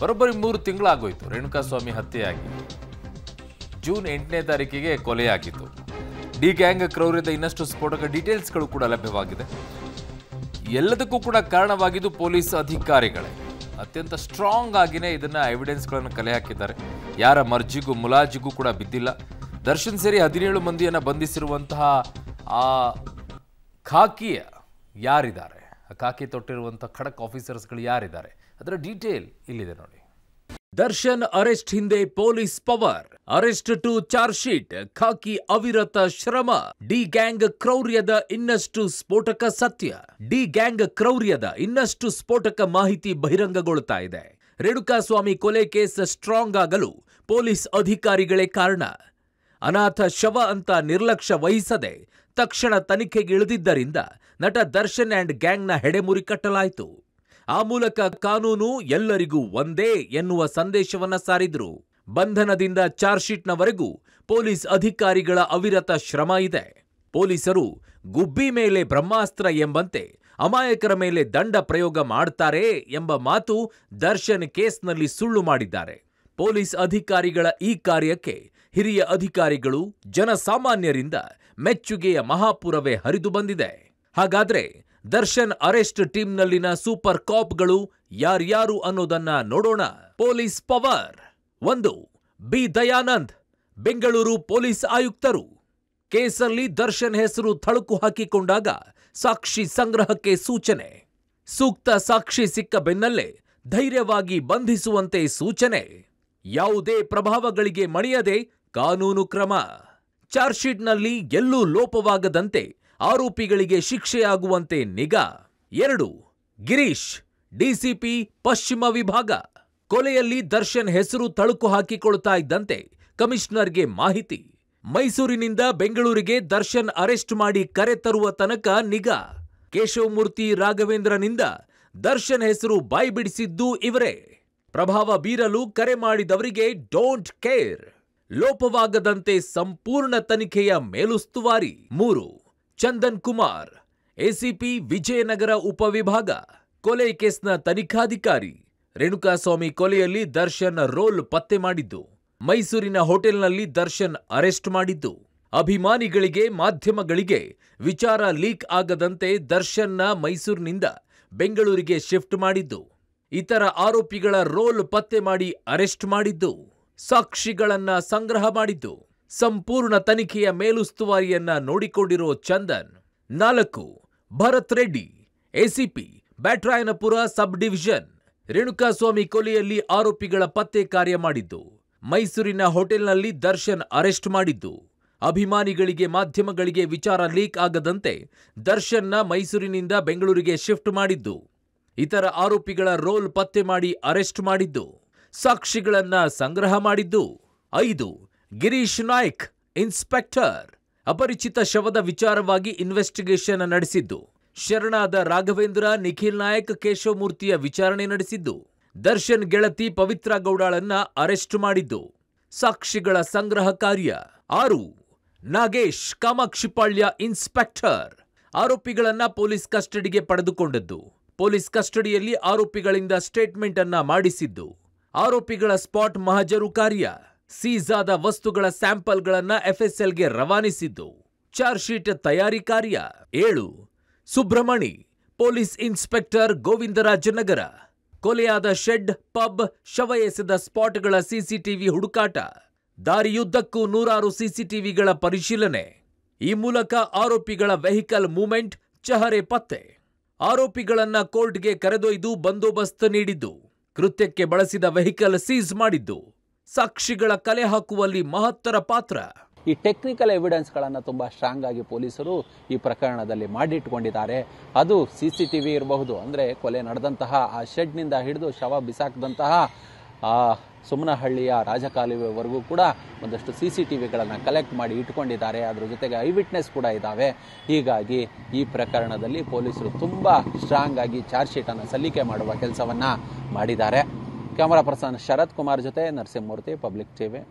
ಬರೋಬ್ಬರಿ ಮೂರು ತಿಂಗಳಾಗೋಯಿತು ರೇಣುಕಾಸ್ವಾಮಿ ಹತ್ಯೆಯಾಗಿ ಜೂನ್ ಎಂಟನೇ ತಾರೀಕಿಗೆ ಕೊಲೆಯಾಗಿತ್ತು ಡಿ ಗ್ಯಾಂಗ್ ಕ್ರೌರ್ಯದ ಇನ್ನಷ್ಟು ಸ್ಫೋಟಕ ಡೀಟೇಲ್ಸ್ಗಳು ಕೂಡ ಲಭ್ಯವಾಗಿದೆ ಎಲ್ಲದಕ್ಕೂ ಕೂಡ ಕಾರಣವಾಗಿದ್ದು ಪೊಲೀಸ್ ಅಧಿಕಾರಿಗಳೇ ಅತ್ಯಂತ ಸ್ಟ್ರಾಂಗ್ ಆಗಿನೇ ಇದನ್ನ ಎವಿಡೆನ್ಸ್ ಎವಿಡೆನ್ಸ್ಗಳನ್ನು ಕಲೆ ಹಾಕಿದ್ದಾರೆ ಯಾರ ಮರ್ಜಿಗೂ ಮುಲಾಜಿಗೂ ಕೂಡ ಬಿದ್ದಿಲ್ಲ ದರ್ಶನ್ ಸೇರಿ ಹದಿನೇಳು ಮಂದಿಯನ್ನು ಬಂಧಿಸಿರುವಂತಹ ಆ ಖಾಕಿಯ ಯಾರಿದ್ದಾರೆ ಕಾಕಿ ತೊಟ್ಟಿರುವಂಥ ಖಡಕ್ ಆಫೀಸರ್ಸ್ಗಳು ಯಾರಿದ್ದಾರೆ ಅದರ ಡೀಟೇಲ್ ಇಲ್ಲಿದೆ ನೋಡಿ ದರ್ಶನ್ ಅರೆಸ್ಟ್ ಹಿಂದೆ police power arrest to charge sheet ಖಾಕಿ ಅವಿರತ ಶ್ರಮ ಡಿ ಗ್ಯಾಂಗ್ ಕ್ರೌರ್ಯದ ಇನ್ನಷ್ಟು ಸ್ಫೋಟಕ ಸತ್ಯ ಡಿ ಗ್ಯಾಂಗ್ ಕ್ರೌರ್ಯದ ಇನ್ನಷ್ಟು ಸ್ಫೋಟಕ ಮಾಹಿತಿ ಬಹಿರಂಗಗೊಳ್ತಾ ಇದೆ ರೇಣುಕಾಸ್ವಾಮಿ ಕೊಲೆ ಕೇಸ್ ಸ್ಟ್ರಾಂಗ್ ಆಗಲು ಪೊಲೀಸ್ ಅಧಿಕಾರಿಗಳೇ ಕಾರಣ ಅನಾಥ ಶವ ಅಂತ ನಿರ್ಲಕ್ಷ್ಯ ವಹಿಸದೆ ತಕ್ಷಣ ತನಿಖೆಗೆ ಇಳಿದಿದ್ದರಿಂದ ನಟ ದರ್ಶನ್ ಆ್ಯಂಡ್ ಗ್ಯಾಂಗ್ನ ಹೆಡೆಮುರಿ ಕಟ್ಟಲಾಯಿತು ಆ ಮೂಲಕ ಕಾನೂನು ಎಲ್ಲರಿಗೂ ಒಂದೇ ಎನ್ನುವ ಸಂದೇಶವನ್ನ ಸಾರಿದ್ರು ಬಂಧನದಿಂದ ಚಾರ್ಜ್ ಶೀಟ್ನವರೆಗೂ ಪೊಲೀಸ್ ಅಧಿಕಾರಿಗಳ ಅವಿರತ ಶ್ರಮ ಇದೆ ಪೊಲೀಸರು ಗುಬ್ಬಿ ಮೇಲೆ ಬ್ರಹ್ಮಾಸ್ತ್ರ ಎಂಬಂತೆ ಅಮಾಯಕರ ಮೇಲೆ ದಂಡ ಪ್ರಯೋಗ ಮಾಡ್ತಾರೆ ಎಂಬ ಮಾತು ದರ್ಶನ್ ಕೇಸ್ನಲ್ಲಿ ಸುಳ್ಳು ಮಾಡಿದ್ದಾರೆ ಪೊಲೀಸ್ ಅಧಿಕಾರಿಗಳ ಈ ಕಾರ್ಯಕ್ಕೆ ಹಿರಿಯ ಅಧಿಕಾರಿಗಳು ಜನಸಾಮಾನ್ಯರಿಂದ ಮೆಚ್ಚುಗೆಯ ಮಹಾಪುರವೇ ಹರಿದು ಬಂದಿದೆ ಹಾಗಾದ್ರೆ ದರ್ಶನ್ ಅರೆಸ್ಟ್ ಟೀಮ್ನಲ್ಲಿನ ಸೂಪರ್ ಕಾಪ್ಗಳು ಯಾರ್ಯಾರು ಅನ್ನೋದನ್ನ ನೋಡೋಣ ಪೊಲೀಸ್ ಪವರ್ ಒಂದು ಬಿ ದಯಾನಂದ್ ಬೆಂಗಳೂರು ಪೊಲೀಸ್ ಆಯುಕ್ತರು ಕೇಸಲ್ಲಿ ದರ್ಶನ್ ಹೆಸರು ಥಳುಕು ಹಾಕಿಕೊಂಡಾಗ ಸಾಕ್ಷಿ ಸಂಗ್ರಹಕ್ಕೆ ಸೂಚನೆ ಸೂಕ್ತ ಸಾಕ್ಷಿ ಸಿಕ್ಕ ಬೆನ್ನಲ್ಲೇ ಧೈರ್ಯವಾಗಿ ಬಂಧಿಸುವಂತೆ ಸೂಚನೆ ಯಾವುದೇ ಪ್ರಭಾವಗಳಿಗೆ ಮಣಿಯದೆ ಕಾನೂನು ಕ್ರಮ ಚಾರ್ಜ್ಶೀಟ್ನಲ್ಲಿ ಎಲ್ಲೂ ಲೋಪವಾಗದಂತೆ ಆರೋಪಿಗಳಿಗೆ ಶಿಕ್ಷೆಯಾಗುವಂತೆ ನಿಗಾ ಎರಡು ಗಿರೀಶ್ ಡಿಸಿಪಿ ಪಶ್ಚಿಮ ವಿಭಾಗ ಕೊಲೆಯಲ್ಲಿ ದರ್ಶನ್ ಹೆಸರು ತಳುಕು ಹಾಕಿಕೊಳ್ತಾ ಇದ್ದಂತೆ ಕಮಿಷನರ್ಗೆ ಮಾಹಿತಿ ಮೈಸೂರಿನಿಂದ ಬೆಂಗಳೂರಿಗೆ ದರ್ಶನ್ ಅರೆಸ್ಟ್ ಮಾಡಿ ಕರೆ ತರುವ ತನಕ ನಿಗಾ ಕೇಶವಮೂರ್ತಿ ರಾಘವೇಂದ್ರನಿಂದ ದರ್ಶನ್ ಹೆಸರು ಬಾಯ್ಬಿಡಿಸಿದ್ದು ಇವರೇ ಪ್ರಭಾವ ಬೀರಲು ಕರೆ ಮಾಡಿದವರಿಗೆ ಡೋಂಟ್ ಕೇರ್ ಲೋಪವಾಗದಂತೆ ಸಂಪೂರ್ಣ ತನಿಖೆಯ ಮೇಲುಸ್ತುವಾರಿ ಮೂರು ಚಂದನ್ ಕುಮಾರ್ ಎಸಿಪಿ ವಿಜಯನಗರ ಉಪವಿಭಾಗ ಕೊಲೆ ಕೇಸ್ನ ತನಿಖಾಧಿಕಾರಿ ರೇಣುಕಾಸ್ವಾಮಿ ಕೊಲೆಯಲ್ಲಿ ದರ್ಶನ್ ರೋಲ್ ಪತ್ತೆ ಮಾಡಿದ್ದು ಮೈಸೂರಿನ ಹೋಟೆಲ್ನಲ್ಲಿ ದರ್ಶನ್ ಅರೆಸ್ಟ್ ಮಾಡಿದ್ದು ಅಭಿಮಾನಿಗಳಿಗೆ ಮಾಧ್ಯಮಗಳಿಗೆ ವಿಚಾರ ಲೀಕ್ ಆಗದಂತೆ ದರ್ಶನ್ನ ಮೈಸೂರಿನಿಂದ ಬೆಂಗಳೂರಿಗೆ ಶಿಫ್ಟ್ ಮಾಡಿದ್ದು ಇತರ ಆರೋಪಿಗಳ ರೋಲ್ ಪತ್ತೆ ಮಾಡಿ ಅರೆಸ್ಟ್ ಮಾಡಿದ್ದು ಸಾಕ್ಷಿಗಳನ್ನ ಸಂಗ್ರಹ ಮಾಡಿದ್ದು ಸಂಪೂರ್ಣ ತನಿಖೆಯ ಮೇಲುಸ್ತುವಾರಿಯನ್ನ ನೋಡಿಕೊಂಡಿರೋ ಚಂದನ್ ನಾಲ್ಕು Bharath Reddy ACP Byatarayanapura sub division Renukaswamy ಕೊಲೆಯಲ್ಲಿ ಆರೋಪಿಗಳ ಪತ್ತೆ ಕಾರ್ಯ ಮಾಡಿದ್ದು ಮೈಸೂರಿನ ಹೋಟೆಲ್ನಲ್ಲಿ ದರ್ಶನ್ ಅರೆಸ್ಟ್ ಮಾಡಿದ್ದು ಅಭಿಮಾನಿಗಳಿಗೆ ಮಾಧ್ಯಮಗಳಿಗೆ ವಿಚಾರ ಲೀಕ್ ಆಗದಂತೆ ದರ್ಶನ್ನ ಮೈಸೂರಿನಿಂದ ಬೆಂಗಳೂರಿಗೆ ಶಿಫ್ಟ್ ಮಾಡಿದ್ದು ಇತರ ಆರೋಪಿಗಳ ರೋಲ್ ಪತ್ತೆ ಮಾಡಿ ಅರೆಸ್ಟ್ ಮಾಡಿದ್ದು ಸಾಕ್ಷಿಗಳನ್ನ ಸಂಗ್ರಹ ಮಾಡಿದ್ದು ಐದು ಗಿರೀಶ್ ನಾಯ್ಕ್ ಇನ್ಸ್ಪೆಕ್ಟರ್ ಅಪರಿಚಿತ ಶವದ ವಿಚಾರವಾಗಿ ಇನ್ವೆಸ್ಟಿಗೇಷನ್ ನಡೆಸಿದ್ದು ಶರಣಾದ ರಾಘವೇಂದ್ರ ನಿಖಿಲ್ ನಾಯಕ್ ಕೇಶವಮೂರ್ತಿಯ ವಿಚಾರಣೆ ನಡೆಸಿದ್ದು ದರ್ಶನ್ ಗೆಳತಿ ಪವಿತ್ರ ಗೌಡಾಳನ್ನ ಅರೆಸ್ಟ್ ಮಾಡಿದ್ದು ಸಾಕ್ಷಿಗಳ ಸಂಗ್ರಹ ಕಾರ್ಯ ಆರು ನಾಗೇಶ್ ಕಾಮಾಕ್ಷಿಪಾಳ್ಯ ಇನ್ಸ್ಪೆಕ್ಟರ್ ಆರೋಪಿಗಳನ್ನ ಪೊಲೀಸ್ ಕಸ್ಟಡಿಗೆ ಪಡೆದುಕೊಂಡದ್ದು ಪೊಲೀಸ್ ಕಸ್ಟಡಿಯಲ್ಲಿ ಆರೋಪಿಗಳಿಂದ ಸ್ಟೇಟ್ಮೆಂಟ್ ಅನ್ನ ಮಾಡಿಸಿದ್ದು ಆರೋಪಿಗಳ ಸ್ಪಾಟ್ ಮಹಜರು ಕಾರ್ಯ ಸೀಜಾದ ವಸ್ತುಗಳ ಸ್ಯಾಂಪಲ್ಗಳನ್ನ ಎಫ್ಎಸ್ಎಲ್ಗೆ ರವಾನಿಸಿದ್ದು ಚಾರ್ಜ್ ಶೀಟ್ ತಯಾರಿ ಕಾರ್ಯ ಏಳು ಸುಬ್ರಹ್ಮಣಿ ಪೊಲೀಸ್ ಇನ್ಸ್ಪೆಕ್ಟರ್ ಗೋವಿಂದರಾಜನಗರ ಕೊಲೆಯಾದ ಶೆಡ್ ಪಬ್ ಶವ ಎಸೆದ ಸ್ಪಾಟ್ಗಳ ಸಿಸಿಟಿವಿ ಹುಡುಕಾಟ ದಾರಿಯುದ್ದಕ್ಕೂ ನೂರಾರು ಸಿಸಿಟಿವಿಗಳ ಪರಿಶೀಲನೆ ಈ ಮೂಲಕ ಆರೋಪಿಗಳ ವೆಹಿಕಲ್ ಮೂವ್ಮೆಂಟ್ ಚಹರೆ ಪತ್ತೆ ಆರೋಪಿಗಳನ್ನ ಕೋರ್ಟ್ಗೆ ಕರೆದೊಯ್ದು ಬಂದೋಬಸ್ತ್ ನೀಡಿದ್ದು ಕೃತ್ಯಕ್ಕೆ ಬಳಸಿದ ವೆಹಿಕಲ್ ಸೀಸ್ ಮಾಡಿದ್ದು ಸಾಕ್ಷಿಗಳ ಕಲೆ ಹಾಕುವಲ್ಲಿ ಮಹತ್ತರ ಪಾತ್ರ ಈ ಟೆಕ್ನಿಕಲ್ ಎವಿಡೆನ್ಸ್ಗಳನ್ನು ತುಂಬ ಸ್ಟ್ರಾಂಗ್ ಆಗಿ ಪೊಲೀಸರು ಈ ಪ್ರಕರಣದಲ್ಲಿ ಮಾಡಿಟ್ಕೊಂಡಿದ್ದಾರೆ ಅದು ಸಿ ಸಿ ಟಿ ವಿ ಇರಬಹುದು ಅಂದರೆ ಕೊಲೆ ನಡೆದಂತಹ ಆ ಶೆಡ್ನಿಂದ ಹಿಡಿದು ಶವ ಬಿಸಾಕಿದಂತಹ ಸುಮನಹಳ್ಳಿಯ ರಾಜಕಾಲುವೆವರೆಗೂ ಕೂಡ ಒಂದಷ್ಟು ಸಿ ಸಿ ಟಿ ವಿಗಳನ್ನು ಕಲೆಕ್ಟ್ ಮಾಡಿ ಇಟ್ಕೊಂಡಿದ್ದಾರೆ ಅದರ ಜೊತೆಗೆ ಐ ವಿಟ್ನೆಸ್ ಕೂಡ ಇದ್ದಾವೆ ಹೀಗಾಗಿ ಈ ಪ್ರಕರಣದಲ್ಲಿ ಪೊಲೀಸರು ತುಂಬ ಸ್ಟ್ರಾಂಗ್ ಆಗಿ ಚಾರ್ಜ್ ಶೀಟನ್ನು ಸಲ್ಲಿಕೆ ಮಾಡುವ ಕೆಲಸವನ್ನು ಮಾಡಿದ್ದಾರೆ ಕ್ಯಾಮರಾ ಪರ್ಸನ್ ಶರತ್ ಕುಮಾರ್ ಜೊತೆ ನರಸಿಂಹಮೂರ್ತಿ ಪಬ್ಲಿಕ್ ವಿ